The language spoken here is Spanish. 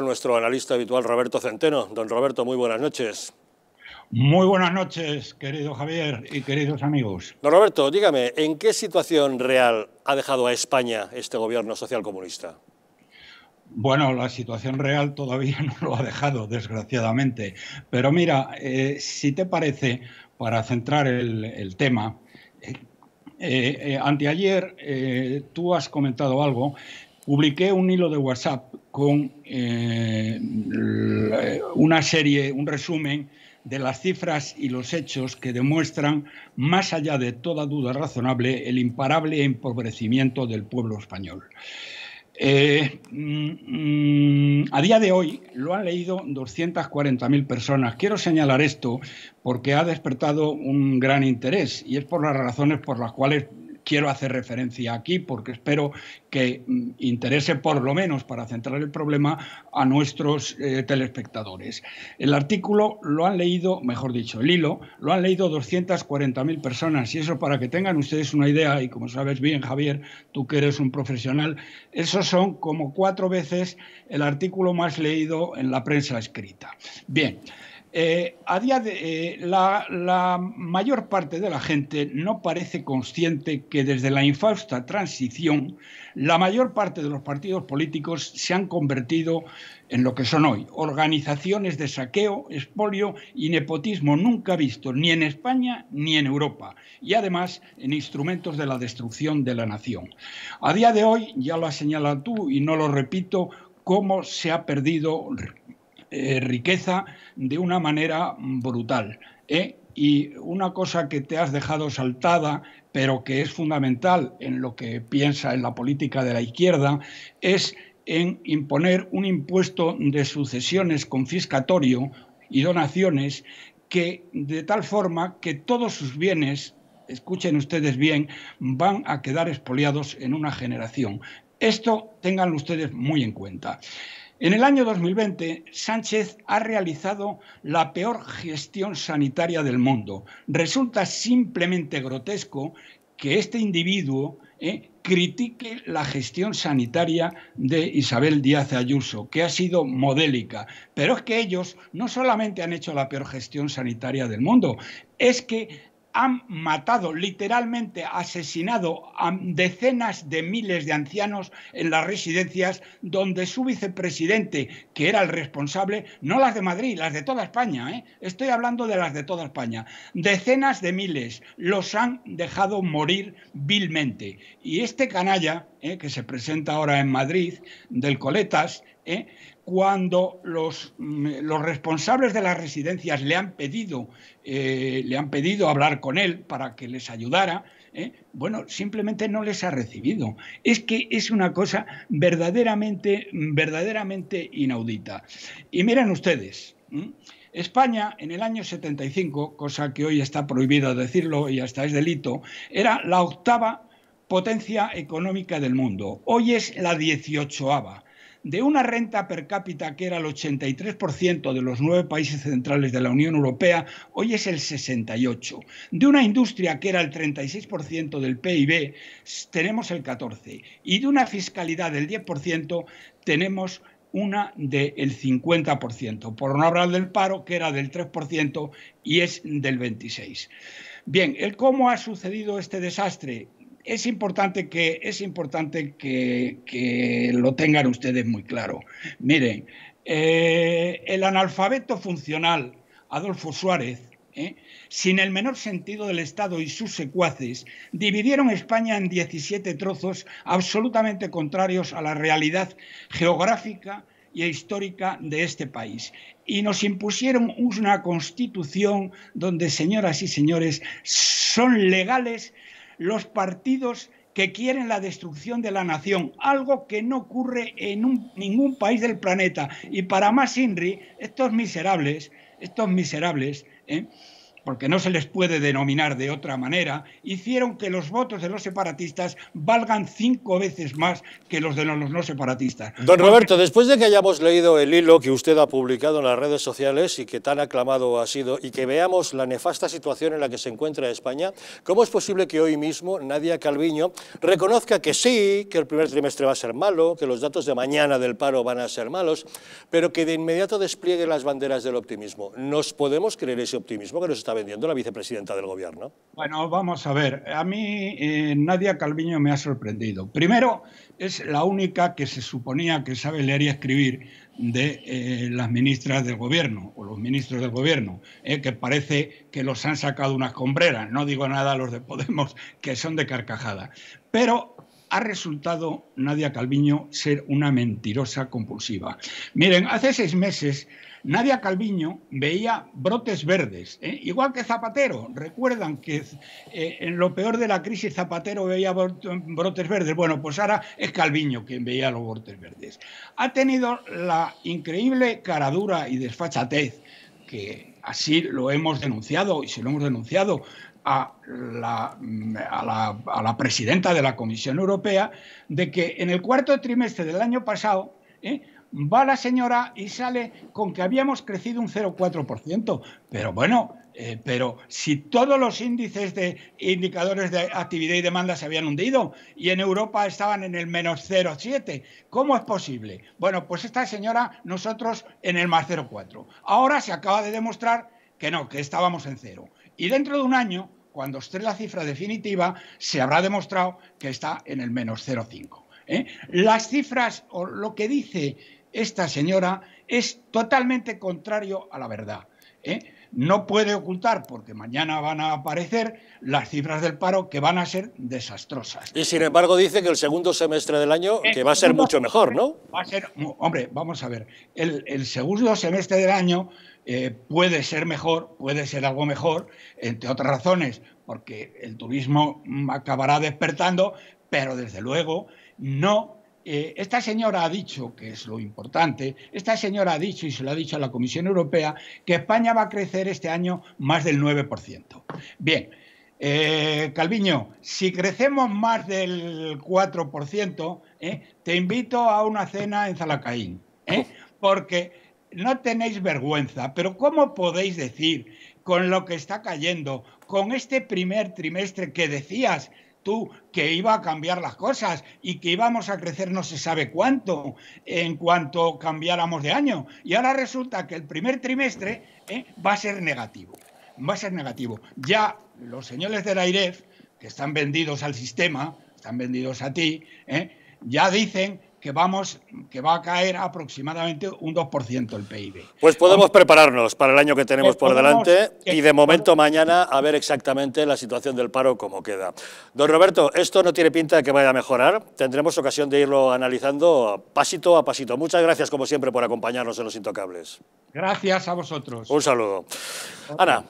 Nuestro analista habitual Roberto Centeno. Don Roberto, muy buenas noches. Muy buenas noches, querido Javier y queridos amigos. Don Roberto, dígame, ¿en qué situación real ha dejado a España este gobierno socialcomunista? Bueno, la situación real todavía no lo ha dejado, desgraciadamente. Pero mira, eh, si te parece, para centrar el, tema, eh, eh, anteayer tú has comentado algo publiqué un hilo de WhatsApp con eh, una serie, un resumen de las cifras y los hechos que demuestran, más allá de toda duda razonable, el imparable empobrecimiento del pueblo español. Eh, mm, mm, a día de hoy lo han leído 240.000 personas. Quiero señalar esto porque ha despertado un gran interés y es por las razones por las cuales quiero hacer referencia aquí porque espero que mm, interese por lo menos para centrar el problema a nuestros eh, telespectadores. El artículo lo han leído, mejor dicho, el hilo, lo han leído 240.000 personas y eso para que tengan ustedes una idea y como sabes bien Javier, tú que eres un profesional, esos son como cuatro veces el artículo más leído en la prensa escrita. Bien. Eh, a día de eh, la, mayor parte de la gente no parece consciente que desde la infausta transición la mayor parte de los partidos políticos se han convertido en lo que son hoy, organizaciones de saqueo, expolio y nepotismo nunca visto ni en España ni en Europa, y además en instrumentos de la destrucción de la nación. A día de hoy, ya lo has señalado tú y no lo repito, cómo se ha perdido eh, riqueza de una manera brutal. ¿eh? Y una cosa que te has dejado saltada, pero que es fundamental en lo que piensa en la política de la izquierda, es en imponer un impuesto de sucesiones confiscatorio y donaciones que de tal forma que todos sus bienes, escuchen ustedes bien, van a quedar expoliados en una generación. Esto tengan ustedes muy en cuenta. En el año 2020, Sánchez ha realizado la peor gestión sanitaria del mundo. Resulta simplemente grotesco que este individuo eh, critique la gestión sanitaria de Isabel Díaz Ayuso, que ha sido modélica. Pero es que ellos no solamente han hecho la peor gestión sanitaria del mundo, es que han matado, literalmente asesinado a decenas de miles de ancianos en las residencias donde su vicepresidente, que era el responsable, no las de Madrid, las de toda España, ¿eh? estoy hablando de las de toda España, decenas de miles los han dejado morir vilmente. Y este canalla, ¿eh? que se presenta ahora en Madrid, del Coletas, ¿eh? cuando mm, los, responsables de las residencias le han pedido, eh, le han pedido hablar con él para que les ayudara, ¿eh? bueno, simplemente no les ha recibido. Es que es una cosa verdaderamente, verdaderamente inaudita. Y miren ustedes. España, en el año 75, cosa que hoy está prohibido decirlo y hasta es delito, era la octava potencia económica del mundo. Hoy es la dieciochoava de una renta per cápita que era el 83% de los nueve países centrales de la Unión Europea, hoy es el 68%. De una industria que era el 36% del PIB, tenemos el 14%. Y de una fiscalidad del 10%, tenemos una del 50%, por no hablar del paro, que era del 3% y es del 26%. Bien, ¿el cómo ha sucedido este desastre? es importante que, es importante que, lo tengan ustedes muy claro. Miren, eh, el analfabeto funcional Adolfo Suárez, ¿eh? sin el menor sentido del Estado y sus secuaces, dividieron España en 17 trozos absolutamente contrarios a la realidad geográfica y histórica de este país. Y nos impusieron una constitución donde, señoras y señores, son legales los partidos que quieren la destrucción de la nación, algo que no ocurre en ningún país del planeta. Y para más Inri, estos miserables, estos miserables, ¿eh? porque no se les puede denominar de otra manera, hicieron que los votos de los separatistas valgan cinco veces más que los de los no separatistas. Don Roberto, después de que hayamos leído el hilo que usted ha publicado en las redes sociales y que tan aclamado ha sido, y que veamos la nefasta situación en la que se encuentra España, ¿cómo es posible que hoy mismo Nadia Calviño reconozca que sí, que el primer trimestre va a ser malo, que los datos de mañana del paro van a ser malos, pero que de inmediato despliegue las banderas del optimismo? ¿Nos podemos creer ese optimismo que nos está vendiendo la vicepresidenta del gobierno? Bueno, vamos a ver. A mí eh, Nadia Calviño me ha sorprendido. Primero, es la única que se suponía que sabe leer y escribir de eh, las ministras del gobierno o los ministros del gobierno, eh, que parece que los han sacado unas combreras. No digo nada a los de Podemos, que son de carcajada. Pero ha resultado Nadia Calviño ser una mentirosa compulsiva. Miren, hace seis meses Nadia Calviño veía brotes verdes, ¿eh? igual que Zapatero. Recuerdan que eh, en lo peor de la crisis Zapatero veía brotes verdes. Bueno, pues ahora es Calviño quien veía los brotes verdes. Ha tenido la increíble caradura y desfachatez que así lo hemos denunciado y se lo hemos denunciado a la, presidenta de la Comisión Europea de que en el cuarto trimestre del año pasado ¿eh? va la señora y sale con que habíamos crecido un 0,4%. Pero bueno, eh, pero si todos los índices de indicadores de actividad y demanda se habían hundido y en Europa estaban en el menos 0,7, ¿cómo es posible? Bueno, pues esta señora, nosotros en el más 0,4. Ahora se acaba de demostrar que no, que estábamos en cero. Y dentro de un año, cuando esté la cifra definitiva, se habrá demostrado que está en el menos 0,5. ¿eh? Las cifras o lo que dice esta señora es totalmente contrario a la verdad. ¿eh? No puede ocultar, porque mañana van a aparecer las cifras del paro que van a ser desastrosas. Y sin embargo dice que el segundo semestre del año, que va a ser mucho mejor, ¿no? Va a ser, hombre, vamos a ver, el, segundo semestre del año eh, puede ser mejor, puede ser algo mejor, entre otras razones, porque el turismo acabará despertando, pero desde luego no eh, esta señora ha dicho, que es lo importante, esta señora ha dicho, y se lo ha dicho a la Comisión Europea, que España va a crecer este año más del 9%. Bien, eh, Calviño, si crecemos más del 4%, eh, te invito a una cena en Zalacaín, porque no tenéis vergüenza, pero ¿cómo podéis decir con lo que está cayendo, con este primer trimestre que decías tú que iba a cambiar las cosas y que íbamos a crecer no se sabe cuánto en cuanto cambiáramos de año. Y ahora resulta que el primer trimestre ¿eh? va a ser negativo. Va a ser negativo. Ya los señores del AIREF, que están vendidos al sistema, están vendidos a ti, ¿eh? ya dicen que vamos, que va a caer aproximadamente un 2% el PIB. Pues podemos prepararnos para el año que tenemos por delante y de momento mañana a ver exactamente la situación del paro como queda. Don Roberto, esto no tiene pinta de que vaya a mejorar, tendremos ocasión de irlo analizando pasito a pasito. Muchas gracias como siempre por acompañarnos en Los Intocables. Gracias a vosotros. Un saludo. Ana.